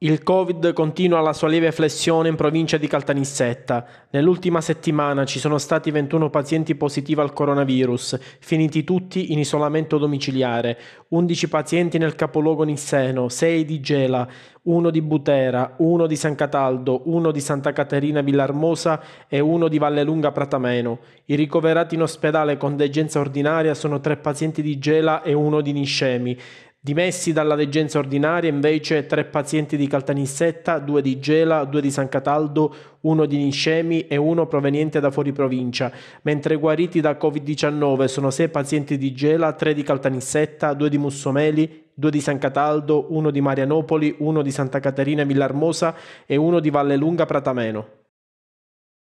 Il Covid continua la sua lieve flessione in provincia di Caltanissetta. Nell'ultima settimana ci sono stati 21 pazienti positivi al coronavirus, finiti tutti in isolamento domiciliare, 11 pazienti nel capoluogo Nisseno, 6 di Gela, 1 di Butera, 1 di San Cataldo, 1 di Santa Caterina Villarmosa e 1 di Vallelunga Pratameno. I ricoverati in ospedale con degenza ordinaria sono 3 pazienti di Gela e 1 di Niscemi. Dimessi dalla degenza ordinaria invece tre pazienti di Caltanissetta, due di Gela, due di San Cataldo, uno di Niscemi e uno proveniente da fuori provincia, mentre guariti da Covid-19 sono sei pazienti di Gela, tre di Caltanissetta, due di Mussomeli, due di San Cataldo, uno di Marianopoli, uno di Santa Caterina e Villarmosa e uno di Vallelunga Pratameno.